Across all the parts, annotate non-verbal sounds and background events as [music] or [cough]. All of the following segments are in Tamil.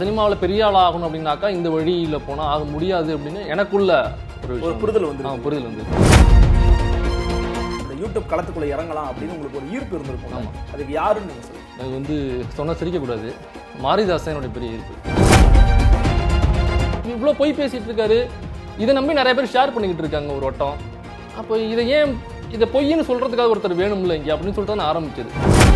சினிமாவில் பெரிய ஆள் ஆகணும் அப்படின்னாக்கா இந்த வழியில் போனால் ஆக முடியாது அப்படின்னு எனக்குள்ள ஒரு புரிதல் வந்து புரிதல் வந்து யூடியூப் களத்துக்குள்ளே இறங்கலாம் அப்படின்னு உங்களுக்கு ஒரு ஈர்ப்பு இருந்திருக்கும் அதுக்கு யாருன்னு நீங்கள் சொல்லுங்கள் எனக்கு வந்து சொன்னால் சிரிக்கக்கூடாது மாரிதாசன் என்னுடைய பெரிய ஈர்ப்பு இவ்வளோ போய் பேசிகிட்டு இருக்காரு இதை நம்பி நிறைய பேர் ஷேர் பண்ணிக்கிட்டு இருக்காங்க ஒரு வட்டம் அப்போ இதை ஏன் இதை பொய்ன்னு சொல்கிறதுக்காக ஒருத்தர் வேணும்ல இங்கே அப்படின்னு சொல்லிட்டு நான் ஆரம்பிச்சது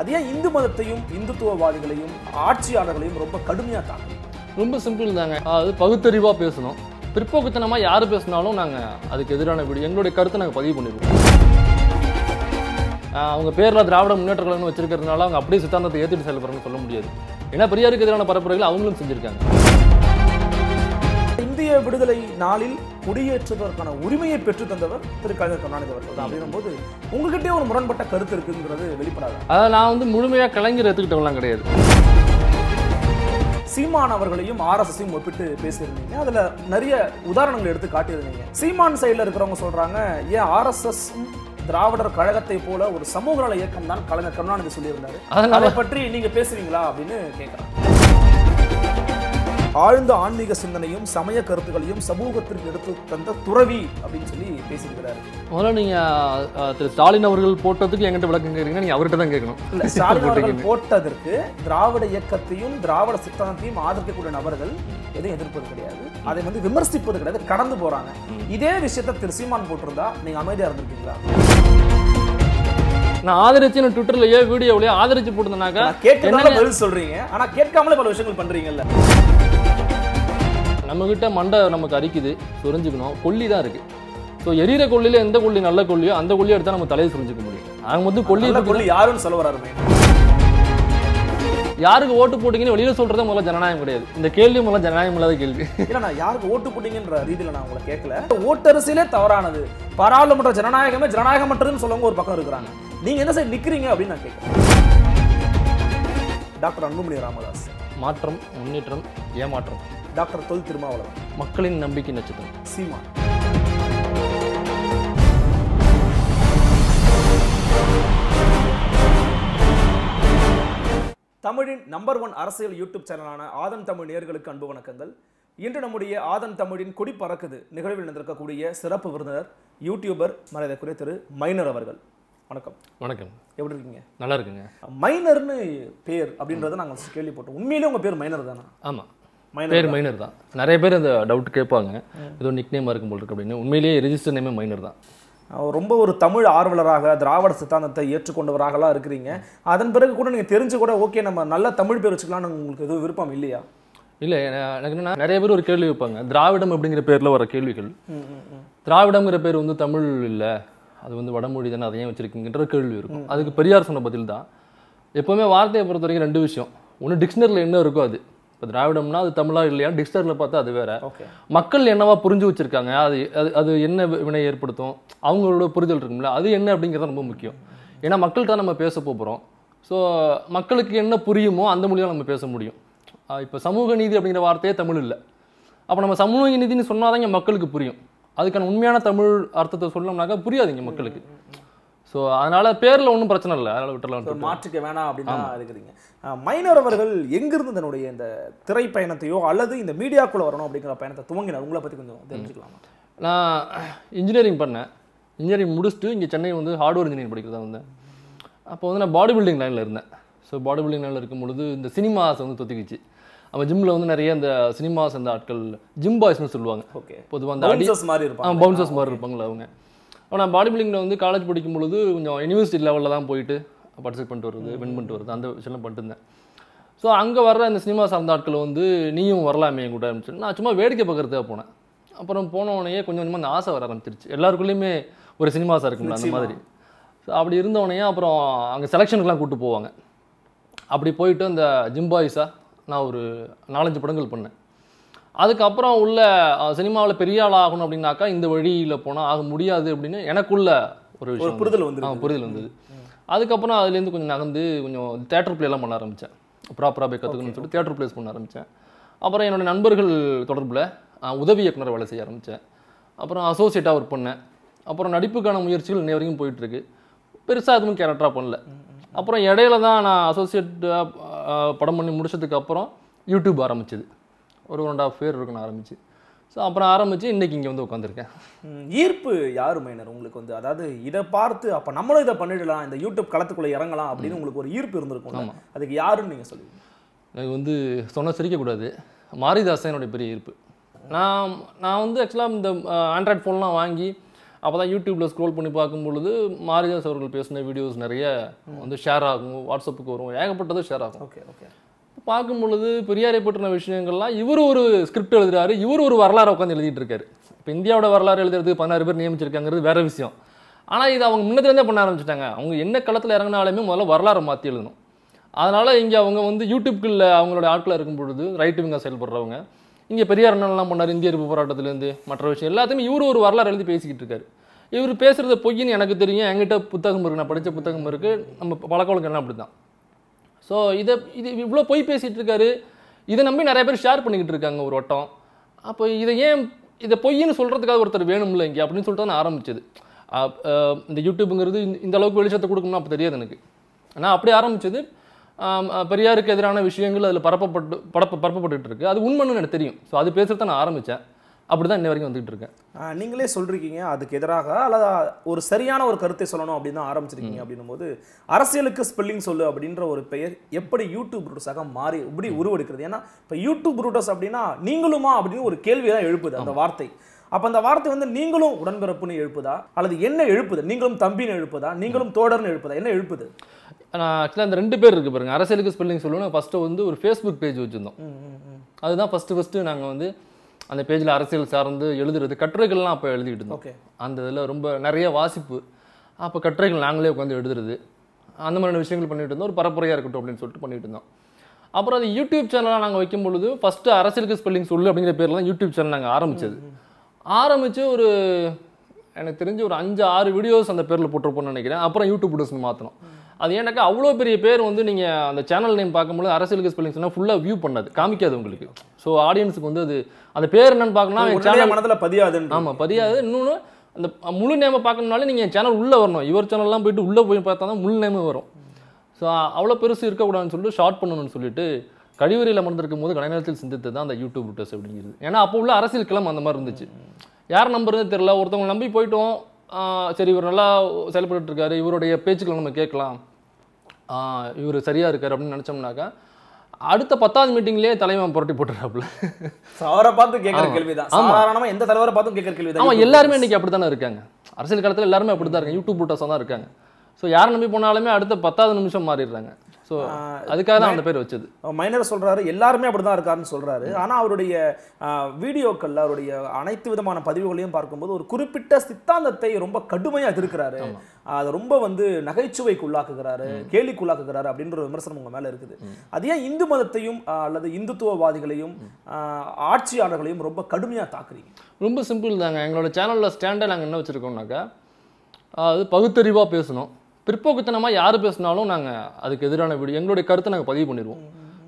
அது ஏன் இந்து மதத்தையும் இந்துத்துவவாதிகளையும் ஆட்சியாளர்களையும் ரொம்ப கடுமையாக தாங்க ரொம்ப சிம்பிள் தாங்க அதாவது பகுத்தறிவாக பேசணும் பிற்போக்குத்தனமாக யார் பேசினாலும் நாங்கள் அதுக்கு எதிரான விடு எங்களுடைய கருத்தை நாங்கள் பதிவு பண்ணிடுவோம் அவங்க பேரில் திராவிட முன்னேற்ற கழகம்னு வச்சிருக்கிறதுனால அவங்க அப்படியே சித்தாந்தத்தை ஏற்றிட்டு செயல்படுறோம்னு சொல்ல முடியாது ஏன்னா பெரியாருக்கு எதிரான பரப்புரைகள் அவங்களும் செஞ்சுருக்காங்க இந்திய விடுதலை நாளில் குடியேற்றுவதற்கான உரிமையை தந்தவர் திரு கலைஞர் கருணாநிதி அவர்கள் தான் அப்படின்னும்போது உங்ககிட்டே ஒரு முரண்பட்ட கருத்து இருக்குங்கிறது வெளிப்படாது அதாவது நான் வந்து முழுமையாக கலைஞர் எடுத்துக்கிட்டவங்களாம் கிடையாது சீமான் அவர்களையும் ஆர்எஸ்எஸையும் ஒப்பிட்டு பேசியிருந்தீங்க அதில் நிறைய உதாரணங்கள் எடுத்து காட்டியிருந்தீங்க சீமான் சைடில் இருக்கிறவங்க சொல்கிறாங்க ஏன் ஆர்எஸ்எஸ் திராவிடர் கழகத்தை போல ஒரு சமூக நல இயக்கம் தான் கலைஞர் கருணாநிதி சொல்லியிருந்தாரு அதை பற்றி நீங்கள் பேசுவீங்களா அப்படின்னு கேட்குறாங்க ஆழ்ந்த ஆன்மீக சிந்தனையும் சமய கருத்துக்களையும் சமூகத்திற்கு எடுத்து தந்த துறவி அப்படின்னு சொல்லி பேசியிருக்கிறாரு முதல்ல நீங்க திரு ஸ்டாலின் அவர்கள் போட்டதுக்கு எங்கிட்ட விளக்கம் கேட்குறீங்க நீங்க அவர்கிட்ட தான் கேட்கணும் ஸ்டாலின் அவர்கள் போட்டதற்கு திராவிட இயக்கத்தையும் திராவிட சித்தாந்தத்தையும் ஆதரிக்கக்கூடிய நபர்கள் எதுவும் எதிர்ப்பது கிடையாது அதை வந்து விமர்சிப்பது கிடையாது கடந்து போறாங்க இதே விஷயத்த திரு சீமான் போட்டிருந்தா நீங்க அமைதியா இருந்திருக்கீங்களா நான் ஆதரிச்சு நான் ட்விட்டர்லயோ வீடியோலயோ ஆதரிச்சு போட்டிருந்தேனாக்கா கேட்கறதுனால சொல்றீங்க ஆனா கேட்காமலே பல விஷயங்கள் பண்றீங்கல்ல நம்மக்கிட்ட மண்டை நமக்கு அரிக்குது சுரிஞ்சுக்கணும் கொல்லி தான் இருக்குது ஸோ எரியிற கொல்லியில் எந்த கொல்லி நல்ல கொல்லியோ அந்த கொல்லியை எடுத்தால் நம்ம தலையை சொரிஞ்சிக்க முடியும் நாங்கள் வந்து கொல்லி கொல்லி யாரும் சொல்ல வராருமே யாருக்கு ஓட்டு போட்டீங்கன்னு வெளியில சொல்றது முதல்ல ஜனநாயகம் கிடையாது இந்த கேள்வி முதல்ல ஜனநாயகம் இல்லாத கேள்வி இல்லை நான் யாருக்கு ஓட்டு போட்டீங்கன்ற ரீதியில நான் உங்களை கேட்கல ஓட்டரசிலே தவறானது பாராளுமன்ற ஜனநாயகமே ஜனநாயகமற்றதுன்னு சொல்லவங்க ஒரு பக்கம் இருக்கிறாங்க நீங்க என்ன சார் நிக்கிறீங்க அப்படின்னு நான் கேட்கறேன் டாக்டர் அன்புமணி ராமதாஸ் மாற்றம் முன்னேற்றம் ஏமாற்றம் டாக்டர் தொல் திருமாவளவன் மக்களின் நம்பிக்கை நட்சத்திரம் சீமா தமிழின் நம்பர் ஒன் அரசியல் யூடியூப் சேனலான ஆதன் தமிழ் நேர்களுக்கு அன்பு வணக்கங்கள் இன்று நம்முடைய ஆதன் தமிழின் கொடி பறக்குது நிகழ்வில் நடந்திருக்கக்கூடிய சிறப்பு விருந்தினர் யூடியூபர் மரியாதைக்குரிய திரு மைனர் அவர்கள் வணக்கம் வணக்கம் எப்படி இருக்கீங்க நல்லா இருக்குங்க மைனர்னு பேர் அப்படின்றத நாங்கள் கேள்விப்பட்டோம் உண்மையிலேயே உங்கள் பேர் மைனர் தானே ஆமாம் பேர் மைனர் தான் நிறைய பேர் அந்த டவுட் கேட்பாங்க ஏதோ நிக் நேம் இருக்கும் போல் இருக்கு அப்படின்னு உண்மையிலேயே ரிஜிஸ்டர் நேமே மைனர் தான் ரொம்ப ஒரு தமிழ் ஆர்வலராக திராவிட சித்தாந்தத்தை ஏற்றுக்கொண்டவராகலாம் இருக்கிறீங்க அதன் பிறகு கூட நீங்கள் தெரிஞ்சு கூட ஓகே நம்ம நல்ல தமிழ் பேர் வச்சுக்கலாம்னு உங்களுக்கு எதுவும் விருப்பம் இல்லையா இல்லை எனக்கு நிறைய பேர் ஒரு கேள்வி வைப்பாங்க திராவிடம் அப்படிங்கிற பேரில் வர கேள்விகள் திராவிடம்ங்கிற பேர் வந்து தமிழ் இல்லை அது வந்து வடமொழி தானே அதை ஏன் வச்சிருக்கீங்கன்ற கேள்வி இருக்கும் அதுக்கு பெரியார் சொன்ன பதில் தான் எப்போவுமே வார்த்தையை பொறுத்த வரைக்கும் ரெண்டு விஷயம் ஒன்று டிக்ஷனரியில் என்ன இருக்கோ அது இப்போ திராவிடம்னா அது தமிழா இல்லையா டிக்ஸ்டரில் பார்த்தா அது வேற மக்கள் என்னவா புரிஞ்சு வச்சிருக்காங்க அது அது அது என்ன வினை ஏற்படுத்தும் அவங்களோட புரிதல் இருக்கும்ல அது என்ன அப்படிங்கிறது ரொம்ப முக்கியம் ஏன்னா மக்கள்கிட்ட நம்ம பேச போகிறோம் ஸோ மக்களுக்கு என்ன புரியுமோ அந்த மொழியாக நம்ம பேச முடியும் இப்போ சமூக நீதி அப்படிங்கிற வார்த்தையே தமிழ் இல்லை அப்போ நம்ம சமூக நீதினு சொன்னால் தான் இங்கே மக்களுக்கு புரியும் அதுக்கான உண்மையான தமிழ் அர்த்தத்தை சொல்லணும்னாக்கா புரியாது இங்கே மக்களுக்கு ஸோ அதனால் பேரில் ஒன்றும் பிரச்சனை இல்லை அதனால் விட்டுலாம் மாற்றிக்க வேணாம் அப்படின்னு இருக்கிறீங்க மைனர் அவர்கள் எங்கிருந்து தன்னுடைய இந்த திரைப்பயணத்தையோ அல்லது இந்த மீடியாக்குள்ளே வரணும் அப்படிங்கிற பயணத்தை துவங்கினார் உங்களை பற்றி கொஞ்சம் தெரிஞ்சுக்கலாமா நான் இன்ஜினியரிங் பண்ணேன் இன்ஜினியரிங் முடிச்சுட்டு இங்கே சென்னை வந்து ஹார்ட்வேர் இன்ஜினியரிங் படிக்கிறதா வந்தேன் அப்போ வந்து நான் பாடி பில்டிங் லைனில் இருந்தேன் ஸோ பாடி பில்டிங் லைனில் இருக்கும் பொழுது இந்த சினிமாஸ் வந்து தொத்திக்கிச்சு நம்ம ஜிம்மில் வந்து நிறைய இந்த சினிமாஸ் அந்த ஆட்கள் ஜிம் பாய்ஸ்னு சொல்லுவாங்க ஓகே பொதுவாக அந்த அடிசஸ் மாதிரி இருப்பாங்க பவுன்சர்ஸ் மாதிரி இருப்பாங்களா அவங்க ஆனால் பாடி பில்டிங்கில் வந்து காலேஜ் படிக்கும் பொழுது கொஞ்சம் யூனிவர்சிட்டி லெவலில் தான் போயிட்டு பார்ட்டிசிபேட் பண்ணிட்டு வருது வின் பண்ணிட்டு வருது அந்த விஷயம்லாம் பண்ணிட்டு இருந்தேன் ஸோ அங்கே வர்ற இந்த சினிமா சார்ந்த ஆட்கள் வந்து நீயும் வரலாமே என் கூட ஆரம்பிச்சு நான் சும்மா வேடிக்கை பார்க்குறதுக்காக போனேன் அப்புறம் போனவனையே கொஞ்சம் கொஞ்சமாக அந்த ஆசை வர ஆரம்பிச்சிருச்சு எல்லாருக்குள்ளேயுமே ஒரு சினிமாஸாக இருக்கும்ல அந்த மாதிரி ஸோ அப்படி இருந்தவனையே அப்புறம் அங்கே செலெக்ஷனுக்குலாம் கூப்பிட்டு போவாங்க அப்படி போயிட்டு அந்த ஜிம்பாய்ஸாக நான் ஒரு நாலஞ்சு படங்கள் பண்ணேன் அதுக்கப்புறம் உள்ள சினிமாவில் பெரிய ஆள் ஆகணும் அப்படின்னாக்கா இந்த வழியில் போனால் ஆக முடியாது அப்படின்னு எனக்குள்ள ஒரு புரிதல் வந்து புரிதல் வந்தது அதுக்கப்புறம் அதுலேருந்து கொஞ்சம் நகர்ந்து கொஞ்சம் தேட்டர் ப்ளேலாம் பண்ண ஆரம்பித்தேன் ப்ராப்பராக போய் கற்றுக்கணும்னு சொல்லிட்டு தேட்டர் ப்ளேஸ் பண்ண ஆரம்பித்தேன் அப்புறம் என்னோடய நண்பர்கள் தொடர்பில் உதவி இயக்குனர் வேலை செய்ய ஆரம்பித்தேன் அப்புறம் அசோசியேட்டாக ஒர்க் பண்ணேன் அப்புறம் நடிப்புக்கான முயற்சிகள் இன்ன வரைக்கும் போயிட்டுருக்கு பெருசாக எதுவும் கேரக்டராக பண்ணல அப்புறம் இடையில தான் நான் அசோசியேட்டாக படம் பண்ணி முடிச்சதுக்கப்புறம் யூடியூப் ஆரம்பிச்சது ஒரு ஒன் ஆஃப் இயர் இருக்குன்னு ஆரம்பிச்சு ஸோ அப்புறம் ஆரம்பித்து இன்றைக்கி இங்கே வந்து உட்காந்துருக்கேன் ஈர்ப்பு யார் மைனர் உங்களுக்கு வந்து அதாவது இதை பார்த்து அப்போ நம்மளும் இதை பண்ணிடலாம் இந்த யூடியூப் களத்துக்குள்ளே இறங்கலாம் அப்படின்னு உங்களுக்கு ஒரு ஈர்ப்பு இருந்திருக்கும் அதுக்கு யாருன்னு நீங்கள் சொல்லுவீங்க எனக்கு வந்து சொன்ன சிரிக்கக்கூடாது மாரிதாசனுடைய என்னுடைய பெரிய ஈர்ப்பு நான் நான் வந்து ஆக்சுவலாக இந்த ஆண்ட்ராய்ட் ஃபோன்லாம் வாங்கி அப்போ தான் யூடியூப்பில் ஸ்க்ரோல் பண்ணி பார்க்கும்பொழுது மாரிதாஸ் அவர்கள் பேசின வீடியோஸ் நிறைய வந்து ஷேர் ஆகும் வாட்ஸ்அப்புக்கு வரும் ஏகப்பட்டதும் ஷேர் ஆகும் ஓகே ஓகே பார்க்கும் பொழுது பெரியாரை பற்றின விஷயங்கள்லாம் இவர் ஒரு ஸ்கிரிப்ட் எழுதுறாரு இவர் ஒரு வரலாறு உட்காந்து எழுதிட்டு இருக்காரு இப்போ இந்தியாவோட வரலாறு எழுதுறதுக்கு பதினாறு பேர் நியமிச்சிருக்காங்கிறது வேற விஷயம் ஆனால் இது அவங்க முன்னதுலேருந்தே பண்ண ஆரம்பிச்சிட்டாங்க அவங்க என்ன களத்தில் இறங்கினாலுமே முதல்ல வரலாறு மாற்றி எழுதணும் அதனால் இங்கே அவங்க வந்து யூடியூப்கில் அவங்களோட ஆட்கள் இருக்கும் பொழுது ரைட் விங்காக செயல்படுறவங்க இங்கே பெரியார் என்னெல்லாம் பண்ணார் இந்திய எதிர்ப்பு போராட்டத்திலேருந்து மற்ற விஷயம் எல்லாத்தையுமே இவர் ஒரு வரலாறு எழுதி பேசிக்கிட்டு இருக்காரு இவர் பேசுகிறது பொய்ன்னு எனக்கு தெரியும் என்கிட்ட புத்தகம் இருக்குது நான் படித்த புத்தகம் இருக்குது நம்ம பழக்க வழக்கம் அப்படி தான் ஸோ இதை இது இவ்வளோ போய் பேசிகிட்டு இருக்காரு இதை நம்பி நிறைய பேர் ஷேர் பண்ணிக்கிட்டு இருக்காங்க ஒரு வட்டம் அப்போ இதை ஏன் இதை பொய்ன்னு சொல்கிறதுக்காக ஒருத்தர் வேணும்ல இங்கே அப்படின்னு சொல்லிட்டு நான் ஆரம்பிச்சது இந்த யூடியூப்புங்கிறது இந்த அளவுக்கு வெளிச்சத்தை கொடுக்கணும் அப்போ தெரியாது எனக்கு ஆனால் அப்படியே ஆரம்பித்தது பெரியாருக்கு எதிரான விஷயங்கள் அதில் பரப்பப்பட்டு பரப்ப பரப்பப்பட்டு இருக்குது அது உண்மைன்னு எனக்கு தெரியும் ஸோ அது பேசுகிறத நான் ஆரம்பித்தேன் அப்படி தான் இன்ன வரைக்கும் வந்துகிட்டு இருக்கேன் நீங்களே சொல்றீங்க அதுக்கு எதிராக அல்லது ஒரு சரியான ஒரு கருத்தை சொல்லணும் அப்படின்னு தான் ஆரம்பிச்சிருக்கீங்க அப்படின்னும் போது அரசியலுக்கு ஸ்பெல்லிங் சொல்லு அப்படின்ற ஒரு பெயர் எப்படி யூடியூப் ரூட்டஸாக மாறி இப்படி உருவெடுக்கிறது ஏன்னா இப்போ யூடியூப் ரூட்டஸ் அப்படின்னா நீங்களுமா அப்படின்னு ஒரு கேள்வி தான் எழுப்புது அந்த வார்த்தை அப்போ அந்த வார்த்தை வந்து நீங்களும் உடன்பிறப்புன்னு எழுப்புதா அல்லது என்ன எழுப்புது நீங்களும் தம்பின்னு எழுப்புதா நீங்களும் தோடர்னு எழுப்புதா என்ன எழுப்புது நான் ஆக்சுவலாக அந்த ரெண்டு பேர் இருக்கு பாருங்க அரசியலுக்கு ஸ்பெல்லிங் சொல்லணும் ஃபஸ்ட்டு வந்து ஒரு ஃபேஸ்புக் பேஜ் வச்சுருந்தோம் அதுதான் ஃபஸ்ட்டு ஃபஸ்ட்டு நாங்கள் வந்து அந்த பேஜில் அரசியல் சார்ந்து எழுதுறது கட்டுரைகள்லாம் அப்போ எழுதிக்கிட்டு இருந்தோம் அந்த இதில் ரொம்ப நிறைய வாசிப்பு அப்போ கட்டுரைகள் நாங்களே உட்காந்து எழுதுறது அந்த மாதிரியான விஷயங்கள் பண்ணிகிட்டு இருந்தோம் ஒரு பரப்புரையாக இருக்கட்டும் அப்படின்னு சொல்லிட்டு பண்ணிகிட்டு இருந்தோம் அப்புறம் அது யூடியூப் சேனலாக நாங்கள் வைக்கும் பொழுது ஃபஸ்ட்டு அரசியலுக்கு ஸ்பெல்லிங் சொல்லு அப்படிங்கிற பேரில் தான் யூடியூப் சேனல் நாங்கள் ஆரம்பித்தது ஆரம்பித்து ஒரு எனக்கு தெரிஞ்சு ஒரு அஞ்சு ஆறு வீடியோஸ் அந்த பேரில் போட்டிருப்போம்னு நினைக்கிறேன் அப்புறம் யூடியூப் வீடியோஸ் மாற்றினோம் அது ஏன்னாக்கா அவ்வளோ பெரிய பேர் வந்து நீங்கள் அந்த சேனல் நேம் பார்க்கும்போது அரசியலுக்கு ஸ்பெல்லிங் சொன்னால் ஃபுல்லாக வியூ பண்ணாது காமிக்காது உங்களுக்கு ஸோ ஆடியன்ஸுக்கு வந்து அது அந்த பேர் என்னன்னு பார்க்கணும் சேனல் மனதில் பதியாது ஆமாம் பதியாது இன்னொன்று அந்த முழு நேமை பார்க்கணுனாலே நீங்கள் சேனல் உள்ளே வரணும் இவர் சேனல்லாம் போயிட்டு உள்ளே போய் பார்த்தா தான் முழு நேமே வரும் ஸோ அவ்வளோ பெருசு இருக்கக்கூடாதுன்னு சொல்லிட்டு ஷார்ட் பண்ணணும்னு சொல்லிட்டு கழிவறையில் அமர்ந்திருக்கும் போது கலைநேரத்தில் சிந்தித்து தான் அந்த யூடியூப் ரூட்டர்ஸ் அப்படிங்கிறது ஏன்னா அப்போ உள்ள அரசியல் கிளம்பு அந்த மாதிரி இருந்துச்சு யார் நம்புறது தெரில ஒருத்தவங்க நம்பி போயிட்டோம் சரி இவர் நல்லா செயல்பட்டு இருக்காரு இவருடைய பேச்சுக்களை நம்ம கேட்கலாம் இவர் சரியாக இருக்கார் அப்படின்னு நினச்சோம்னாக்கா அடுத்த பத்தாவது மீட்டிங்லேயே தலைவன் புரட்டி போட்டுறாப்புல அவரை பார்த்து கேட்குற கேள்விதான் சாதாரணமாக எந்த தலைவரை பார்த்தும் கேட்குற கேள்வி தான் ஆமாம் எல்லாருமே இன்றைக்கி அப்படி தானே இருக்காங்க அரசியல் காலத்தில் எல்லாருமே அப்படி தான் இருக்காங்க யூடியூப் புட்டஸாக தான் இருக்காங்க ஸோ யாரை நம்பி போனாலுமே அடுத்த பத்தாவது நிமிஷம் மாறிடுறாங்க ஸோ அதுக்காக தான் அந்த பேர் வச்சது மைனர் சொல்கிறாரு எல்லாருமே அப்படி தான் இருக்காருன்னு சொல்கிறாரு ஆனால் அவருடைய வீடியோக்களில் அவருடைய அனைத்து விதமான பதிவுகளையும் பார்க்கும்போது ஒரு குறிப்பிட்ட சித்தாந்தத்தை ரொம்ப கடுமையாக இருக்கிறாரு அதை ரொம்ப வந்து நகைச்சுவைக்கு உள்ளாக்குகிறாரு கேலிக்கு அப்படின்ற ஒரு விமர்சனம் உங்கள் மேலே இருக்குது அது ஏன் இந்து மதத்தையும் அல்லது இந்துத்துவவாதிகளையும் ஆட்சியாளர்களையும் ரொம்ப கடுமையாக தாக்குறீங்க ரொம்ப சிம்பிள் தாங்க எங்களோட சேனலில் ஸ்டாண்டர்ட் நாங்கள் என்ன வச்சுருக்கோம்னாக்கா அது பகுத்தறிவாக பேசணும் பிற்போக்குத்தனமாக யார் பேசினாலும் நாங்கள் அதுக்கு எதிரான வீடியோ எங்களுடைய கருத்தை நாங்கள் பதிவு பண்ணிடுவோம்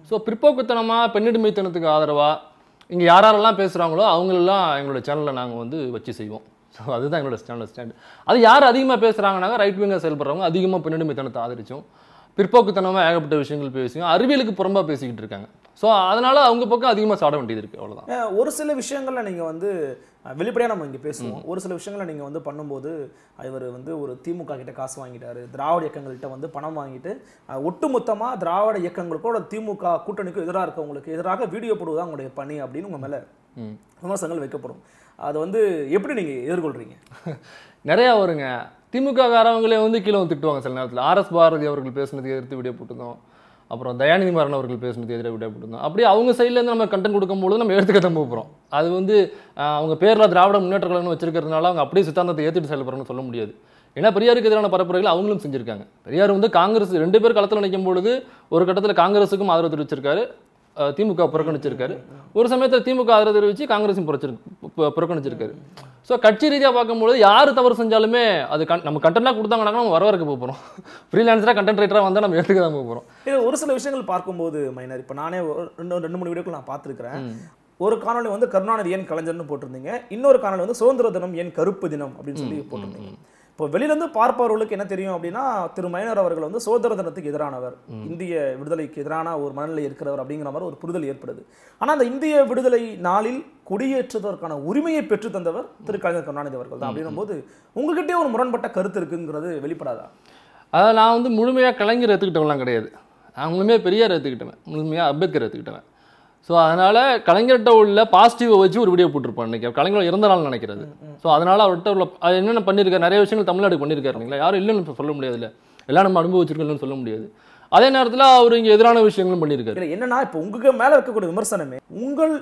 ஸோ பிற்போக்குத்தனமாக தினத்துக்கு ஆதரவாக இங்கே யாரெல்லாம் பேசுகிறாங்களோ அவங்களெல்லாம் எங்களோட சேனலில் நாங்கள் வந்து வச்சு செய்வோம் ஸோ அதுதான் எங்களோட சேனல் ஸ்டாண்ட் அது யார் அதிகமாக பேசுகிறாங்கனாங்க ரைட் விங்காக செயல்படுறவங்க அதிகமாக தினத்தை ஆதரித்தோம் பிற்போக்குத்தனமாக ஏகப்பட்ட விஷயங்கள் பேசுவோம் அறிவியலுக்கு புறம்பாக பேசிக்கிட்டு இருக்காங்க ஸோ அதனால் அவங்க பக்கம் அதிகமாக சாட வேண்டியது இருக்குது அவ்வளோதான் ஒரு சில விஷயங்களில் நீங்கள் வந்து வெளிப்படையாக நம்ம இங்கே பேசுவோம் ஒரு சில விஷயங்களை நீங்கள் வந்து பண்ணும்போது இவர் வந்து ஒரு திமுக கிட்ட காசு வாங்கிட்டாரு திராவிட இயக்கங்கள்கிட்ட வந்து பணம் வாங்கிட்டு ஒட்டுமொத்தமாக திராவிட இயக்கங்களுக்கோட திமுக கூட்டணிக்கும் எதிராக இருக்கவங்களுக்கு எதிராக வீடியோ தான் உங்களுடைய பணி அப்படின்னு உங்கள் மேலே விமர்சனங்கள் வைக்கப்படும் அதை வந்து எப்படி நீங்கள் எதிர்கொள்கிறீங்க [laughs] நிறையா வருங்க திமுக காரவங்களே வந்து கீழே வந்து திட்டுவாங்க சில நேரத்தில் ஆர்எஸ் பாரதி அவர்கள் பேசுனது எடுத்து வீடியோ போட்டிருந்தோம் அப்புறம் தயாநிதி மாறன் அவர்கள் பேசினது எதிராக விட கொடுத்தோம் அப்படியே அவங்க சைட்லேருந்து நம்ம கண்டென்ட் கொடுக்கும்போது நம்ம எடுத்துக்க தான் போகிறோம் அது வந்து அவங்க பேரில் திராவிட முன்னேற்ற கழகம்னு வச்சிருக்கிறதுனால அவங்க அப்படியே சித்தாந்தத்தை ஏற்றுட்டு செயல்படுறோம்னு சொல்ல முடியாது ஏன்னா பெரியாருக்கு எதிரான பரப்புரைகள் அவங்களும் செஞ்சுருக்காங்க பெரியார் வந்து காங்கிரஸ் ரெண்டு பேர் களத்தில் நினைக்கும் பொழுது ஒரு கட்டத்தில் காங்கிரஸுக்கும் ஆதரவு தெரிவிச்சிருக்காரு திமுக புறக்கணிச்சிருக்காரு ஒரு சமயத்தில் திமுக ஆதரவு தெரிவித்து காங்கிரஸும் புறக்கணிச்சிருக்காரு ஸோ கட்சி ரீதியாக பார்க்கும்போது யார் தவறு செஞ்சாலுமே அது கண் நம்ம கண்டென்ட்டாக கொடுத்தாங்கனாக்கா நம்ம வரவருக்கு போகிறோம் ஃப்ரீலான்ஸராக கண்டென்ட் ரைட்டராக வந்தால் நம்ம எடுத்துக்க தான் போகிறோம் இது ஒரு சில விஷயங்கள் பார்க்கும்போது மைனர் இப்போ நானே ரெண்டு ரெண்டு மூணு வீடியோக்கள் நான் பார்த்துருக்கிறேன் ஒரு காணொலி வந்து கருணாநிதி ஏன் கலைஞர்னு போட்டிருந்தீங்க இன்னொரு காணொலி வந்து சுதந்திர தினம் ஏன் கருப்பு தினம் அப்படின்னு சொல்லி போட்டிருந்தீங்க இப்போ வெளியிலேருந்து பார்ப்பவர்களுக்கு என்ன தெரியும் அப்படின்னா திரு மைனர் அவர்கள் வந்து தினத்துக்கு எதிரானவர் இந்திய விடுதலைக்கு எதிரான ஒரு மனநிலை இருக்கிறவர் அப்படிங்கிற மாதிரி ஒரு புரிதல் ஏற்படுது ஆனால் அந்த இந்திய விடுதலை நாளில் கொடியேற்றுவதற்கான உரிமையை பெற்று தந்தவர் திரு கலைஞர் கருணாநிதி அவர்கள் தான் அப்படின்னும் போது உங்ககிட்டே ஒரு முரண்பட்ட கருத்து இருக்குங்கிறது வெளிப்படாதா அதாவது நான் வந்து முழுமையாக கலைஞர் எடுத்துக்கிட்டவங்களாம் கிடையாது நான் முழுமையாக பெரியார் எடுத்துக்கிட்டேன் முழுமையாக அம்பேத்கர் எடுத்துக்கிட்டேன் ஸோ அதனால் கலைஞர்கிட்ட உள்ள பாசிட்டிவை வச்சு ஒரு வீடியோ போட்டிருப்பான் நினைக்கிறேன் கலைஞர் இறந்த நாள் நினைக்கிறது ஸோ அதனால் அவர்கிட்ட உள்ள அது என்னென்ன பண்ணியிருக்காரு நிறைய விஷயங்கள் தமிழ்நாடு பண்ணியிருக்காரு இல்லைங்களா யாரும் இல்லைன்னு சொல்ல முடியாது இல்லை எல்லாம் நம்ம அனுபவிச்சிருக்கோம்னு சொல்ல முடியாது அதே நேரத்தில் அவர் இங்கே எதிரான விஷயங்களும் பண்ணியிருக்காரு என்னன்னா இப்போ உங்களுக்கு மேலே வைக்கக்கூடிய விமர்சனமே உங்கள்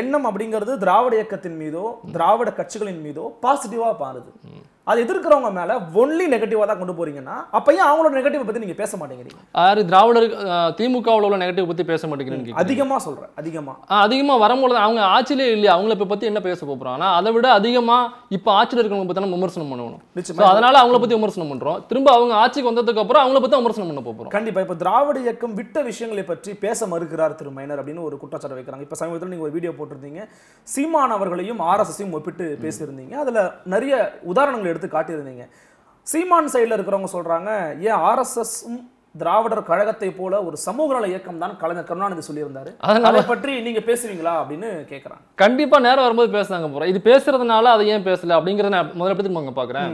எண்ணம் அப்படிங்கிறது திராவிட இயக்கத்தின் மீதோ திராவிட கட்சிகளின் மீதோ பாசிட்டிவாக பாருது அது எதிர்க்கிறவங்க மேலே ஒன்லி நெகட்டிவா தான் கொண்டு போறீங்கன்னா அப்பயும் அவங்களோட நெகட்டிவ் பற்றி நீங்கள் பேச மாட்டேங்கிறீங்க யார் திராவிடர் திமுகவில் உள்ள நெகட்டிவ் பற்றி பேச மாட்டேங்கிறீங்க அதிகமாக சொல்கிறேன் அதிகமாக அதிகமாக வரும்போது அவங்க ஆட்சியிலே இல்லையா அவங்கள இப்போ பற்றி என்ன பேச போறோம் ஆனா அதை விட அதிகமாக இப்போ ஆட்சியில் இருக்கிறவங்க பற்றி விமர்சனம் பண்ணணும் அதனால அதனால் அவங்கள பற்றி விமர்சனம் பண்ணுறோம் திரும்ப அவங்க ஆட்சிக்கு வந்ததுக்கு அப்புறம் அவங்கள பற்றி விமர்சனம் பண்ண போகிறோம் கண்டிப்பாக இப்போ திராவிட இயக்கம் விட்ட விஷயங்களை பற்றி பேச மறுக்கிறார் திரு மைனர் அப்படின்னு ஒரு குற்றச்சாட்டு வைக்கிறாங்க இப்போ சமீபத்தில் நீங்கள் ஒரு வீடியோ போட்டிருந்தீங்க சீமான் அவர்களையும் ஆர்எஸ்எஸையும் ஒப்பிட்டு பேசியிருந்தீங்க அதில் நிறைய உதாரணங்கள் எடுத்து காட்டியிருந்தீங்க சீமான் சைடில் இருக்கிறவங்க சொல்கிறாங்க ஏன் ஆர்எஸ்எஸும் திராவிடர் கழகத்தை போல ஒரு சமூக நல இயக்கம் தான் கலைஞர் கருணாநிதி சொல்லியிருந்தாரு அதை பற்றி நீங்க பேசுவீங்களா அப்படின்னு கேட்கறாங்க கண்டிப்பா நேரம் வரும்போது பேசுனாங்க போறோம் இது பேசுறதுனால அதை ஏன் பேசல அப்படிங்கறத நான் முதல்ல பத்தி பாக்குறேன்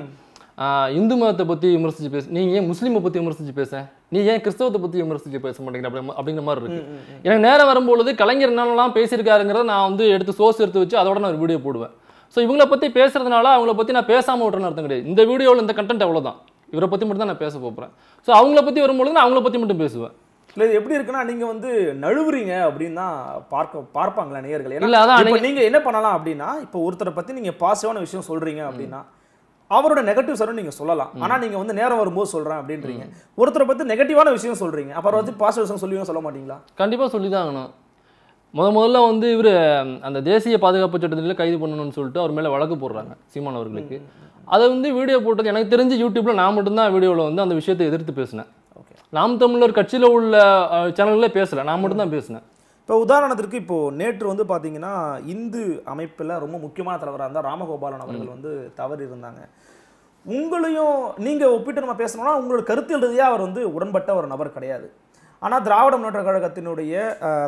இந்து மதத்தை பத்தி விமர்சிச்சு பேச நீங்க ஏன் முஸ்லீமை பத்தி விமர்சிச்சு பேச நீ ஏன் கிறிஸ்தவத்தை பத்தி விமர்சிச்சு பேச மாட்டேங்கிற அப்படிங்கிற மாதிரி இருக்கு எனக்கு நேரம் வரும்பொழுது கலைஞர் என்னெல்லாம் பேசியிருக்காருங்கிறத நான் வந்து எடுத்து சோர்ஸ் எடுத்து வச்சு அதோட நான் ஒரு வீடியோ போடுவேன் ஸோ இவங்களை பற்றி பேசுகிறதுனால அவங்கள பற்றி நான் பேசாமல் விட்டுறேன்னு அர்த்தம் கிடையாது இந்த வீடியோவில் இந்த கண்டென்ட் அவ்வளோதான் இவரை பற்றி மட்டும் தான் நான் பேச போகிறேன் ஸோ அவங்கள பற்றி வரும்பொழுது நான் அவங்கள பற்றி மட்டும் பேசுவேன் இல்லை இது எப்படி இருக்குன்னா நீங்கள் வந்து நழுவுறீங்க அப்படின்னு தான் பார்க்க பார்ப்பாங்களா நேயர்கள் இல்லை அதான் நீங்கள் என்ன பண்ணலாம் அப்படின்னா இப்போ ஒருத்தரை பற்றி நீங்கள் பாசிட்டிவான விஷயம் சொல்கிறீங்க அப்படின்னா அவரோட நெகட்டிவ் சரும் நீங்கள் சொல்லலாம் ஆனால் நீங்கள் வந்து நேரம் வரும்போது சொல்கிறேன் அப்படின்றீங்க ஒருத்தரை பற்றி நெகட்டிவான விஷயம் சொல்கிறீங்க அப்புறம் வந்து பாசிட்டிவ் விஷயம் சொல்லுவீங்க சொல்ல மாட்டீங்களா கண்டிப்பாக சொல்லி தான் ஆகணும் முத முதல்ல வந்து இவர் அந்த தேசிய பாதுகாப்பு சட்டத்தில் கைது பண்ணணும்னு சொல்லிட்டு அவர் மேலே வழக்கு போடுறாங்க சீமான் அவர்களுக்கு அதை வந்து வீடியோ போட்டது எனக்கு தெரிஞ்சு யூடியூப்பில் நான் மட்டும்தான் வீடியோவில் வந்து அந்த விஷயத்தை எதிர்த்து பேசினேன் நாம் தமிழர் கட்சியில் உள்ள சேனல்கள் பேசலை நான் மட்டும்தான் பேசினேன் இப்போ உதாரணத்திற்கு இப்போது நேற்று வந்து பார்த்தீங்கன்னா இந்து அமைப்பில் ரொம்ப முக்கியமான தலைவராக இருந்தால் ராமகோபாலன் அவர்கள் வந்து தவறு இருந்தாங்க உங்களையும் நீங்கள் ஒப்பிட்டு நம்ம பேசணும்னா உங்களோட கருத்து எழுதியாக அவர் வந்து உடன்பட்ட ஒரு நபர் கிடையாது ஆனால் திராவிட முன்னேற்ற கழகத்தினுடைய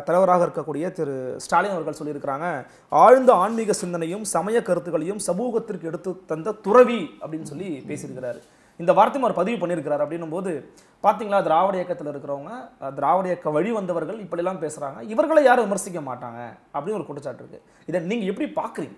தலைவராக இருக்கக்கூடிய திரு ஸ்டாலின் அவர்கள் சொல்லியிருக்கிறாங்க ஆழ்ந்த ஆன்மீக சிந்தனையும் சமய கருத்துக்களையும் சமூகத்திற்கு எடுத்து தந்த துறவி அப்படின்னு சொல்லி பேசியிருக்கிறாரு இந்த வார்த்தை அவர் பதிவு பண்ணியிருக்கிறார் அப்படின்னும் போது பார்த்தீங்களா திராவிட இயக்கத்தில் இருக்கிறவங்க திராவிட இயக்க வழி வந்தவர்கள் இப்படிலாம் பேசுகிறாங்க இவர்களை யாரும் விமர்சிக்க மாட்டாங்க அப்படின்னு ஒரு குற்றச்சாட்டு இருக்குது இதை நீங்கள் எப்படி பார்க்குறீங்க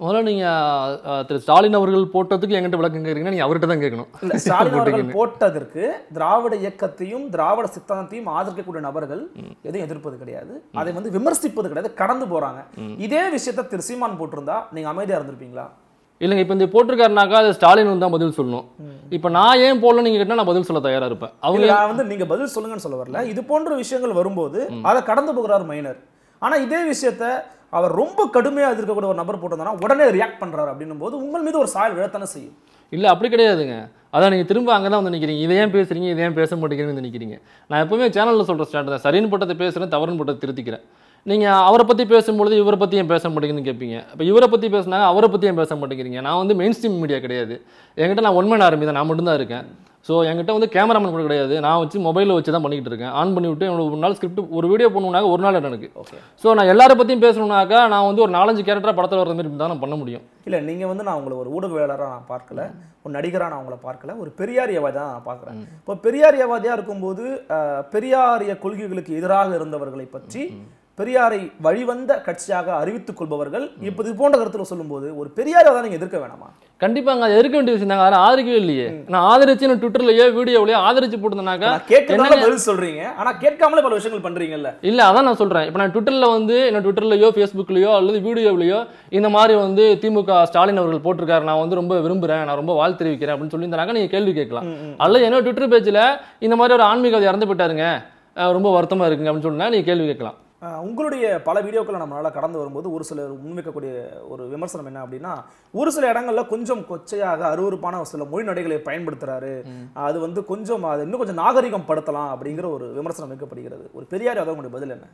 முதல்ல நீங்கள் திரு ஸ்டாலின் அவர்கள் போட்டதுக்கு எங்கிட்ட விளக்கம் கேட்கறீங்கன்னா நீ அவர்கிட்ட தான் கேட்கணும் ஸ்டாலின் அவர்கள் போட்டதற்கு திராவிட இயக்கத்தையும் திராவிட சித்தாந்தத்தையும் ஆதரிக்கக்கூடிய நபர்கள் எதுவும் எதிர்ப்பது கிடையாது அதை வந்து விமர்சிப்பது கிடையாது கடந்து போகிறாங்க இதே விஷயத்த திரு சீமான் போட்டிருந்தா நீங்க அமைதியாக இருந்திருப்பீங்களா இல்லைங்க இப்போ இந்த போட்டிருக்காருனாக்கா அது ஸ்டாலின் தான் பதில் சொல்லணும் இப்போ நான் ஏன் போடல நீங்க கேட்டால் நான் பதில் சொல்ல தயாராக இருப்பேன் அவங்க வந்து நீங்க பதில் சொல்லுங்கன்னு சொல்ல வரல இது போன்ற விஷயங்கள் வரும்போது அதை கடந்து போகிறார் மைனர் ஆனால் இதே விஷயத்த அவர் ரொம்ப கடுமையாக இருக்கக்கூடிய ஒரு நபர் போட்டிருந்தானா உடனே ரியாக்ட் பண்ணுறாரு அப்படின்னும் போது உங்கள் மீது ஒரு சாயல் விழத்தானே செய்யும் இல்லை அப்படி கிடையாதுங்க அதான் நீங்கள் திரும்ப அங்கே தான் வந்து நினைக்கிறீங்க இதை ஏன் பேசுகிறீங்க இதை ஏன் பேச மாட்டேங்கிறீங்க நினைக்கிறீங்க நிற்கிறீங்க நான் எப்பவுமே சேனலில் சொல்கிற ஸ்டாண்டர் தான் சரின்னு போட்டதை பேசுகிறேன் தவறுன்னு போட்டதை திருத்திக்கிறேன் நீங்கள் அவரை பற்றி பேசும்பொழுது இவரை பற்றி ஏன் பேச மாட்டேங்குதுன்னு கேட்பீங்க இப்போ இவரை பற்றி பேசுனாங்க அவரை பற்றி ஏன் பேச மாட்டேங்கிறீங்க நான் வந்து மெயின் ஸ்ட்ரீம் மீடியா கிடையாது என்கிட்ட நான் ஒன்மேன் மேன் தான் நான் மட்டும்தான் இருக்கேன் ஸோ என்கிட்ட வந்து கேமராமேன் கூட கிடையாது நான் வச்சு மொபைலில் வச்சு தான் பண்ணிக்கிட்டு இருக்கேன் ஆன் பண்ணிவிட்டு ஒரு நாள் ஸ்கிரிப்ட் ஒரு வீடியோ பண்ணணுனாக்க ஒரு நாள் எனக்கு ஓகே ஸோ நான் எல்லாரை பற்றியும் பேசணுனாக்கா நான் வந்து ஒரு நாலஞ்சு கேரக்டராக படத்தில் வர மாதிரி தான் பண்ண முடியும் இல்லை நீங்கள் வந்து நான் உங்களை ஒரு ஊடகவியலராக நான் பார்க்கல ஒரு நடிகராக நான் அவங்கள பார்க்கல ஒரு பெரியாரியவாதி தான் நான் பார்க்குறேன் இப்போ பெரியாரியவாதியாக இருக்கும்போது பெரியாரிய கொள்கைகளுக்கு எதிராக இருந்தவர்களை பற்றி பெரியாரை வழிவந்த கட்சியாக அறிவித்துக் கொள்பவர்கள் இப்போ இது போன்ற கருத்துல சொல்லும்போது ஒரு பெரியாரை தான் நீங்கள் எதிர்க்க வேணாமா கண்டிப்பாக அங்கே எதிர்க்க வேண்டிய விஷயம் தான் ஆதரிக்கவே இல்லையே நான் ஆதரிச்சு ட்விட்டர்லயோ ட்விட்டர்லையோ ஆதரிச்சு போட்டிருந்தேனாக்கா கேட்கறதுனால பதில் சொல்கிறீங்க ஆனால் கேட்காமலே பல விஷயங்கள் பண்ணுறீங்கல்ல இல்லை அதான் நான் சொல்கிறேன் இப்போ நான் ட்விட்டரில் வந்து என்ன ட்விட்டர்லையோ ஃபேஸ்புக்லையோ அல்லது வீடியோவிலையோ இந்த மாதிரி வந்து திமுக ஸ்டாலின் அவர்கள் போட்டிருக்காரு நான் வந்து ரொம்ப விரும்புகிறேன் நான் ரொம்ப வாழ்த்து தெரிவிக்கிறேன் அப்படின்னு சொல்லியிருந்தாங்க நீங்கள் கேள்வி கேட்கலாம் அல்லது என்ன ட்விட்டர் பேஜ்ல இந்த மாதிரி ஒரு ஆன்மீகவாதி இறந்து போயிட்டாருங்க ரொம்ப வருத்தமாக இருக்குங்க அப்படின்னு சொன்னால் நீங்கள் கேள்வி கேட்கலாம் உங்களுடைய பல வீடியோக்களை நம்மளால் கடந்து வரும்போது ஒரு சிலர் முன்வைக்கக்கூடிய ஒரு விமர்சனம் என்ன அப்படின்னா ஒரு சில இடங்களில் கொஞ்சம் கொச்சையாக அருவறுப்பான சில மொழி நடைகளை பயன்படுத்துகிறாரு அது வந்து கொஞ்சம் அது இன்னும் கொஞ்சம் நாகரிகம் படுத்தலாம் அப்படிங்கிற ஒரு விமர்சனம் வைக்கப்படுகிறது ஒரு பெரியார் அதான் உங்களுடைய பதில் என்ன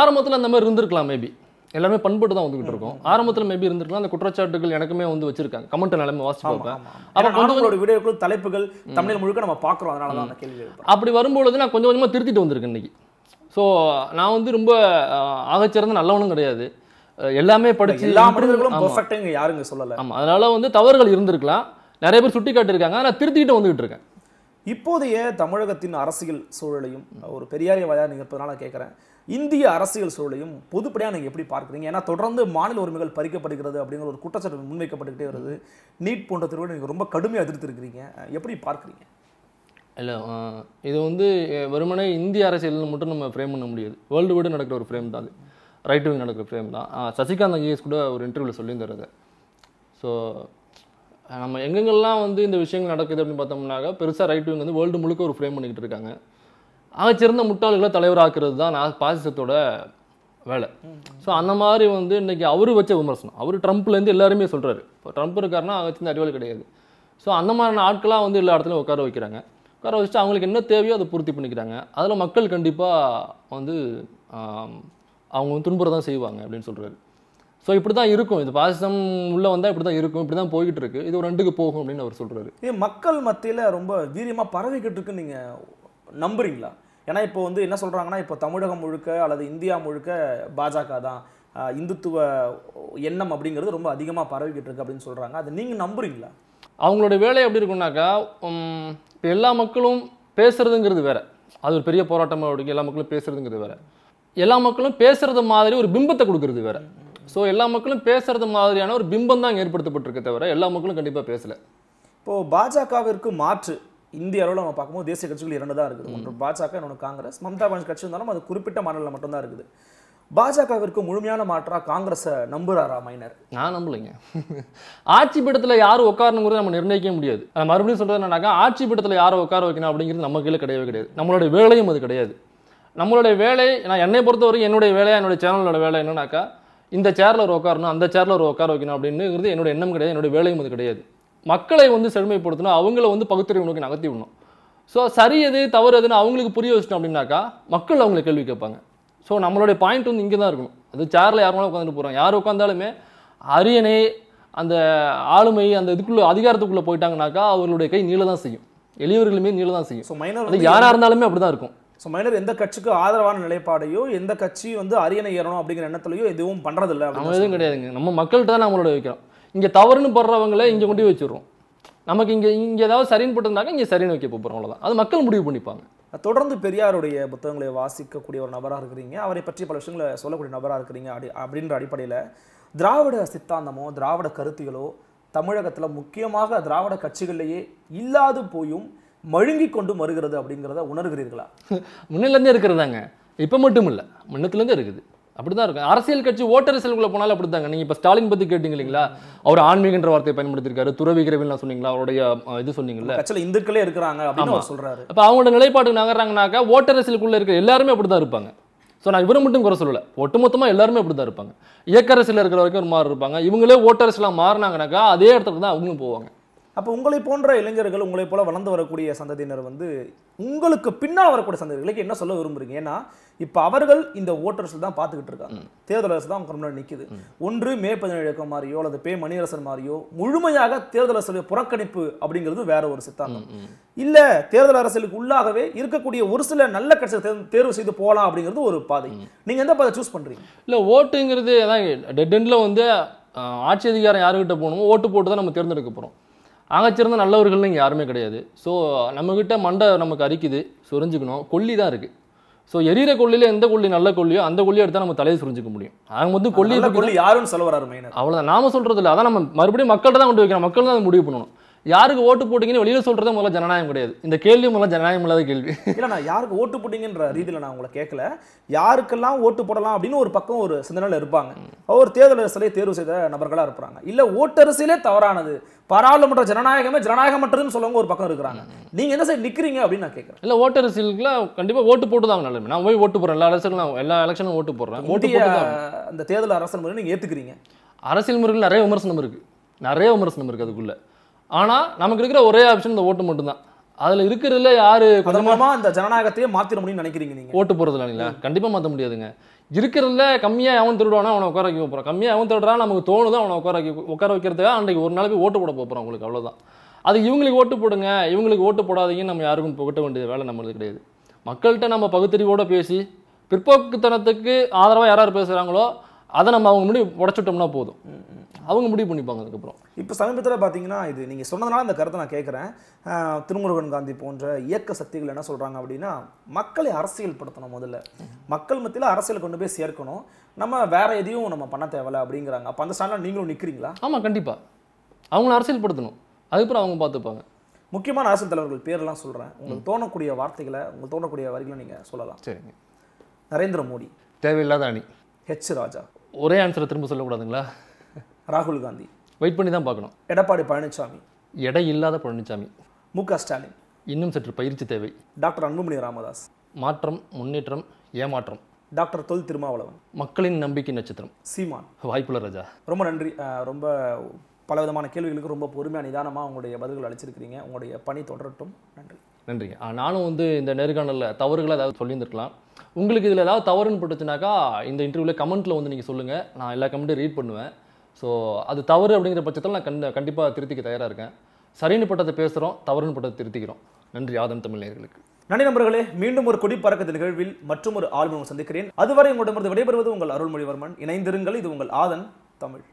ஆரம்பத்தில் அந்த மாதிரி இருந்திருக்கலாம் மேபி எல்லாமே பண்பட்டு தான் வந்துகிட்டு இருக்கோம் ஆரம்பத்தில் மேபி இருந்திருக்கலாம் அந்த குற்றச்சாட்டுகள் எனக்குமே வந்து வச்சிருக்காங்க கமெண்ட் நிலைமை வாசிச்சு பார்ப்பேன் அப்போ கொஞ்சம் வீடியோக்கள் தலைப்புகள் தமிழ் முழுக்க நம்ம பார்க்குறோம் அதனால தான் கேள்வி அப்படி வரும்பொழுது நான் கொஞ்சம் கொஞ்சமாக திருத்திட்டு வந்திருக்கேன் இன்னைக்கு ஸோ நான் வந்து ரொம்ப ஆகச்சிறந்த நல்லவனும் கிடையாது எல்லாமே படிச்சு எல்லா மனிதர்களும் யாருங்க சொல்லலை ஆமாம் அதனால் வந்து தவறுகள் இருந்திருக்கலாம் நிறைய பேர் சுட்டி காட்டியிருக்காங்க நான் திருத்திக்கிட்டு வந்துகிட்டு இருக்கேன் இப்போதைய தமிழகத்தின் அரசியல் சூழலையும் ஒரு பெரியாரிய வயதாக நீங்கள் இப்போ கேட்குறேன் இந்திய அரசியல் சூழலையும் பொதுப்படியாக நீங்கள் எப்படி பார்க்குறீங்க ஏன்னா தொடர்ந்து மாநில உரிமைகள் பறிக்கப்படுகிறது அப்படிங்கிற ஒரு குற்றச்சாட்டு முன்வைக்கப்பட்டுக்கிட்டே வருது நீட் போன்ற திருவிழா நீங்கள் ரொம்ப கடுமையாக எதிர்த்திருக்கிறீங்க எப்படி பார்க்குறீங்க இல்லை இது வந்து வெறுமனே இந்திய அரசியல் மட்டும் நம்ம ஃப்ரேம் பண்ண முடியாது வேர்ல்டு வைடு நடக்கிற ஒரு ஃப்ரேம் தான் அது ரைட் விங் நடக்கிற ஃப்ரேம் தான் சசிகாந்த் ஐஏஎஸ் கூட ஒரு இன்டர்வியூவில் சொல்லியிருந்தாரு ஸோ நம்ம எங்கெங்கெல்லாம் வந்து இந்த விஷயங்கள் நடக்குது அப்படின்னு பார்த்தோம்னாக்க பெருசாக ரைட் விங் வந்து வேர்ல்டு முழுக்க ஒரு ஃப்ரேம் பண்ணிக்கிட்டு இருக்காங்க சிறந்த முட்டாள்களை தலைவராக்குறது தான் நான் பாசிசத்தோட வேலை ஸோ அந்த மாதிரி வந்து இன்னைக்கு அவர் வச்ச விமர்சனம் அவர் ட்ரம்ப்லேருந்து எல்லாருமே சொல்கிறாரு இப்போ ட்ரம்ப் இருக்காருன்னா ஆகச்சிறந்த அறிவாளி கிடையாது ஸோ அந்த மாதிரியான ஆட்களாக வந்து எல்லா இடத்துலையும் உட்கார வைக்கிறாங்க உட்கார வச்சுட்டு அவங்களுக்கு என்ன தேவையோ அதை பூர்த்தி பண்ணிக்கிறாங்க அதில் மக்கள் கண்டிப்பாக வந்து அவங்க வந்து துன்புற தான் செய்வாங்க அப்படின்னு சொல்கிறாரு ஸோ இப்படி தான் இருக்கும் இது பாசிசம் உள்ளே வந்தால் இப்படி தான் இருக்கும் இப்படி தான் போய்கிட்டு இருக்கு இது ஒரு ரெண்டுக்கு போகும் அப்படின்னு அவர் சொல்கிறாரு இது மக்கள் மத்தியில் ரொம்ப வீரியமாக பரவிக்கிட்டு இருக்குன்னு நீங்கள் நம்புறீங்களா ஏன்னா இப்போ வந்து என்ன சொல்கிறாங்கன்னா இப்போ தமிழகம் முழுக்க அல்லது இந்தியா முழுக்க பாஜக தான் இந்துத்துவ எண்ணம் அப்படிங்கிறது ரொம்ப அதிகமாக பரவிக்கிட்டு இருக்கு அப்படின்னு சொல்கிறாங்க அதை நீங்கள் நம்புறீங்களா அவங்களோட வேலை எப்படி இருக்குனாக்கா இப்போ எல்லா மக்களும் பேசுகிறதுங்கிறது வேறு அது ஒரு பெரிய போராட்டமாக இருக்குது எல்லா மக்களும் பேசுகிறதுங்கிறது வேறு எல்லா மக்களும் பேசுகிறது மாதிரி ஒரு பிம்பத்தை கொடுக்குறது வேறு ஸோ எல்லா மக்களும் பேசுகிறது மாதிரியான ஒரு பிம்பம் தான் ஏற்படுத்தப்பட்டிருக்க தவிர எல்லா மக்களும் கண்டிப்பாக பேசலை இப்போது பாஜகவிற்கு மாற்று இந்திய அளவில் நம்ம பார்க்கும்போது தேசிய கட்சிகள் இரண்டு தான் இருக்குது ஒன்று பாஜக இன்னொன்று காங்கிரஸ் மம்தா பானர்ஜி கட்சி இருந்தாலும் அது குறிப்பிட்ட மாநிலம் மட்டும்தான் இருக்குது பாஜகவிற்கு முழுமையான மாற்றாக காங்கிரஸை நம்புறாரா மைனர் நான் நம்பலைங்க ஆட்சி பீடத்தில் யார் உட்காரணுங்கிறத நம்ம நிர்ணயிக்க முடியாது மறுபடியும் சொல்கிறது என்னன்னாக்கா ஆட்சி பீடத்தில் யாரை உட்கார வைக்கணும் அப்படிங்கிறது நம்ம கீழே கிடையவே கிடையாது நம்மளுடைய வேலையும் அது கிடையாது நம்மளுடைய வேலை நான் என்னை பொறுத்தவரைக்கும் என்னுடைய வேலை என்னுடைய சேனலோட வேலை என்னன்னாக்கா இந்த சேரில் ஒரு உட்காரணும் அந்த சேரில் ஒரு உட்கார வைக்கணும் அப்படின்னுங்கிறது என்னோட எண்ணம் கிடையாது என்னுடைய வேலையும் அது கிடையாது மக்களை வந்து செழுமைப்படுத்தணும் அவங்கள வந்து பகுத்தறிவு நோக்கி நகர்த்தி விடணும் ஸோ சரி எது தவறு எதுன்னு அவங்களுக்கு புரிய வச்சிட்டோம் அப்படின்னாக்கா மக்கள் அவங்களை கேள்வி கேட்பாங்க ஸோ நம்மளுடைய பாயிண்ட் வந்து இங்கே தான் இருக்கணும் அது சேரில் யாரும் உட்காந்துட்டு போகிறோம் யார் உட்காந்தாலுமே அரியணை அந்த ஆளுமை அந்த இதுக்குள்ளே அதிகாரத்துக்குள்ளே போயிட்டாங்கனாக்கா அவர்களுடைய கை நீள தான் செய்யும் எளியவர்களுமே நீள தான் செய்யும் ஸோ மைனர் வந்து யாராக இருந்தாலுமே அப்படி தான் இருக்கும் ஸோ மைனர் எந்த கட்சிக்கு ஆதரவான நிலைப்பாடையோ எந்த கட்சி வந்து அரியணை ஏறணும் அப்படிங்கிற எண்ணத்துலையோ எதுவும் பண்ணுறதில்ல நம்ம எதுவும் கிடையாதுங்க நம்ம மக்கள்கிட்ட தான் நம்மளோட வைக்கிறோம் இங்கே தவறுன்னு படுறவங்கள இங்கே கொண்டு வச்சுருவோம் நமக்கு இங்கே இங்கே ஏதாவது சரின்னு போட்டிருந்தாங்க இங்கே சரின்னு வைக்க போகிறோம் அவ்வளோதான் அது மக்கள் முடிவு பண்ணிப்பாங்க தொடர்ந்து பெரியாருடைய புத்தகங்களை வாசிக்கக்கூடிய ஒரு நபராக இருக்கிறீங்க அவரை பற்றி பல விஷயங்களை சொல்லக்கூடிய நபராக இருக்கிறீங்க அப்படி அப்படின்ற அடிப்படையில் திராவிட சித்தாந்தமோ திராவிட கருத்துகளோ தமிழகத்தில் முக்கியமாக திராவிட கட்சிகள்லேயே இல்லாது போயும் மழுங்கி கொண்டு வருகிறது அப்படிங்கிறத உணர்கிறீர்களா [laughs] முன்னிலேருந்தே இருக்கிறதாங்க இப்போ மட்டும் இல்லை முன்னத்துலேருந்தே இருக்குது அப்படிதான் இருக்கும் அரசியல் கட்சி ஓட்டர் அரசியலுக்குள்ள போனாலும் அப்படி தாங்க நீங்கள் இப்போ ஸ்டாலின் பற்றி கேட்டீங்க இல்லைங்களா அவர் ஆன்மீகன்ற வார்த்தையை துறவி கிரவில் சொன்னீங்களா அவருடைய இது சொன்னீங்கல்ல இந்துக்களே இருக்கிறாங்க அப்படின்னு சொல்றாரு அப்போ அவங்களோட நிலைப்பாடு நகர்றாங்கனாக்கா ஓட்டர் அரசியலுக்குள்ளே இருக்கிற எல்லாருமே அப்படி தான் இருப்பாங்க ஸோ நான் இவரை மட்டும் குறை சொல்லலை ஒட்டுமொத்தமாக எல்லாருமே அப்படி தான் இருப்பாங்க இயக்கரசில் இருக்கிற வரைக்கும் ஒரு மாதிரி இருப்பாங்க இவங்களே ஓட்டரசெலாம் மாறினாங்கனாக்கா அதே இடத்துல தான் அவங்களும் போவாங்க அப்போ உங்களை போன்ற இளைஞர்கள் உங்களை போல வளர்ந்து வரக்கூடிய சந்ததியினர் வந்து உங்களுக்கு பின்னால் வரக்கூடிய சந்ததிகளுக்கு என்ன சொல்ல விரும்புறீங்க ஏன்னா இப்போ அவர்கள் இந்த ஓட்டர்ஸ் தான் பார்த்துக்கிட்டு இருக்காங்க தேர்தல் அரசு தான் முன்னாடி நிற்குது ஒன்று மே பதினேழு மாதிரியோ அல்லது பே மணியரசன் மாதிரியோ முழுமையாக தேர்தல் அரசு புறக்கணிப்பு அப்படிங்கிறது வேற ஒரு சித்தாந்தம் இல்லை தேர்தல் அரசியலுக்கு உள்ளாகவே இருக்கக்கூடிய ஒரு சில நல்ல கட்சி தேர்வு செய்து போகலாம் அப்படிங்கிறது ஒரு பாதை நீங்க எந்த பாதை சூஸ் பண்ணுறீங்க இல்லை ஓட்டுங்கிறது வந்து ஆட்சி அதிகாரம் யாருக்கிட்ட போகணுமோ ஓட்டு போட்டு தான் நம்ம தேர்ந்தெடுக்க போகிறோம் அகச்சிறந்த நல்லவர்கள்னு இங்கே யாருமே கிடையாது ஸோ நம்மக்கிட்ட மண்டை நமக்கு அரிக்குது சுரிஞ்சுக்கணும் கொல்லி தான் இருக்குது ஸோ எரியிற கொள்ளியில் எந்த கொள்ளி நல்ல கொள்ளியோ அந்த கொள்ளியை எடுத்தால் நம்ம தலையை சுரிஞ்சிக்க முடியும் அவங்க வந்து கொல்லி கொள்ளி யாரும் சொல்ல வராரு அவ்வளோதான் நாம சொல்கிறது இல்லை அதான் நம்ம மறுபடியும் மக்கள்கிட்ட தான் கொண்டு வைக்கிறோம் மக்கள் தான் முடிவு பண்ணணும் யாருக்கு ஓட்டு போட்டீங்கன்னு வெளியில் சொல்கிறது முதல்ல ஜனநாயகம் கிடையாது இந்த கேள்வி முதல்ல ஜனநாயகம் இல்லாத கேள்வி இல்லை நான் யாருக்கு ஓட்டு போட்டீங்கன்ற ரீதியில் நான் உங்களை கேட்கல யாருக்கெல்லாம் ஓட்டு போடலாம் அப்படின்னு ஒரு பக்கம் ஒரு சிந்தனையில் இருப்பாங்க ஒரு தேர்தல் அரசியலே தேர்வு செய்த நபர்களாக இருப்பாங்க இல்லை ஓட்டரசிலே தவறானது பாராளுமன்ற ஜனநாயகமே ஜனநாயகமற்றதுன்னு சொல்லவங்க ஒரு பக்கம் இருக்கிறாங்க நீங்கள் என்ன சார் நிற்கிறீங்க அப்படின்னு நான் கேட்குறேன் இல்லை ஓட்டரசியலுக்குள்ள கண்டிப்பாக ஓட்டு போட்டு தான் நல்லது நான் போய் ஓட்டு போடுறேன் எல்லா அரசுகளும் எல்லா எலெக்ஷனும் ஓட்டு போடுறேன் ஓட்டு அந்த தேர்தல் அரசன் முறையில் நீங்கள் ஏற்றுக்கிறீங்க அரசியல் முறையில் நிறைய விமர்சனம் இருக்குது நிறைய விமர்சனம் இருக்குது அதுக்குள்ளே ஆனால் நமக்கு இருக்கிற ஒரே ஆப்ஷன் இந்த ஓட்டு மட்டும்தான் அதில் இருக்கிறதுல யார் கொஞ்சமாக அந்த ஜனநாயகத்தையே மாற்றிட முடியும்னு நினைக்கிறீங்க நீங்கள் ஓட்டு போகிறதுல இல்லைங்களா கண்டிப்பாக மாற்ற முடியாதுங்க இருக்கிறதுல கம்மியாக அவன் திருடுவானா அவனை உட்கார வைக்க போகிறான் கம்மியாக அவன் திருடுறான் நமக்கு தோணுதோ அவனை உட்கார வைக்க உட்கார வைக்கிறதுக்காக அன்றைக்கு ஒரு நாளைக்கு ஓட்டு போட போகிறோம் உங்களுக்கு அவ்வளோதான் அது இவங்களுக்கு ஓட்டு போடுங்க இவங்களுக்கு ஓட்டு போடாதீங்கன்னு நம்ம யாருக்கும் புகட்ட வேண்டிய வேலை நம்மளுக்கு கிடையாது மக்கள்கிட்ட நம்ம பகுத்தறிவோடு பேசி பிற்போக்குத்தனத்துக்கு ஆதரவாக யாரார் பேசுகிறாங்களோ அதை நம்ம அவங்க முடிவு உடச்சிட்டோம்னா போதும் அவங்க முடிவு பண்ணிப்பாங்க அதுக்கப்புறம் இப்போ சமீபத்தில் பார்த்தீங்கன்னா இது நீங்கள் சொன்னதுனால அந்த கருத்தை நான் கேட்குறேன் திருமுருகன் காந்தி போன்ற இயக்க சக்திகள் என்ன சொல்கிறாங்க அப்படின்னா மக்களை அரசியல் படுத்தணும் முதல்ல மக்கள் மத்தியில் அரசியல் கொண்டு போய் சேர்க்கணும் நம்ம வேற எதையும் நம்ம பண்ண தேவையில்ல அப்படிங்கிறாங்க அப்போ அந்த ஸ்டாண்டில் நீங்களும் நிற்கிறீங்களா ஆமாம் கண்டிப்பாக அவங்கள அரசியல் படுத்தணும் அதுக்கப்புறம் அவங்க பார்த்துப்பாங்க முக்கியமான அரசியல் தலைவர்கள் பேரெல்லாம் சொல்கிறேன் உங்களுக்கு தோணக்கூடிய வார்த்தைகளை உங்களுக்கு தோணக்கூடிய வரிகளை நீங்கள் சொல்லலாம் சரிங்க நரேந்திர மோடி தேவையில்லாத அணி ஹெச் ராஜா ஒரே ஆன்சரை திரும்ப சொல்லக்கூடாதுங்களா ராகுல் காந்தி வெயிட் பண்ணி தான் பார்க்கணும் எடப்பாடி பழனிசாமி எடை இல்லாத பழனிசாமி மு க ஸ்டாலின் இன்னும் சற்று பயிற்சி தேவை டாக்டர் அன்புமணி ராமதாஸ் மாற்றம் முன்னேற்றம் ஏமாற்றம் டாக்டர் தொல் திருமாவளவன் மக்களின் நம்பிக்கை நட்சத்திரம் சீமான் வாய்ப்புள்ள ராஜா ரொம்ப நன்றி ரொம்ப பல விதமான கேள்விகளுக்கு ரொம்ப பொறுமையாக நிதானமாக உங்களுடைய பதில்கள் அளிச்சிருக்கிறீங்க உங்களுடைய பணி தொடரட்டும் நன்றி நன்றிங்க நானும் வந்து இந்த நேர்காணலில் தவறுகளை ஏதாவது சொல்லியிருந்திருக்கலாம் உங்களுக்கு இதில் ஏதாவது தவறுன்னு போட்டுச்சுனாக்கா இந்த இன்டர்வியூவில் கமெண்ட்டில் வந்து நீங்கள் சொல்லுங்கள் நான் எல்லா கமெண்ட்டும் ரீட் பண்ணுவேன் ஸோ அது தவறு அப்படிங்கிற பட்சத்தில் நான் கண் கண்டிப்பாக திருத்திக்க தயாராக இருக்கேன் சரின்னு பட்டத்தை பேசுகிறோம் தவறுன்னு பட்டத்தை திருத்திக்கிறோம் நன்றி ஆதம் தமிழ் நேர்களுக்கு நன்றி நண்பர்களே மீண்டும் ஒரு குடிப்பறக்கத்து நிகழ்வில் மற்றும் ஒரு ஆளுநர் சந்திக்கிறேன் அதுவரை உங்களிடமிருந்து விடைபெறுவது உங்கள் அருள்மொழிவர்மன் இணைந்திருங்கள் இது உங்கள் ஆதன் தமிழ்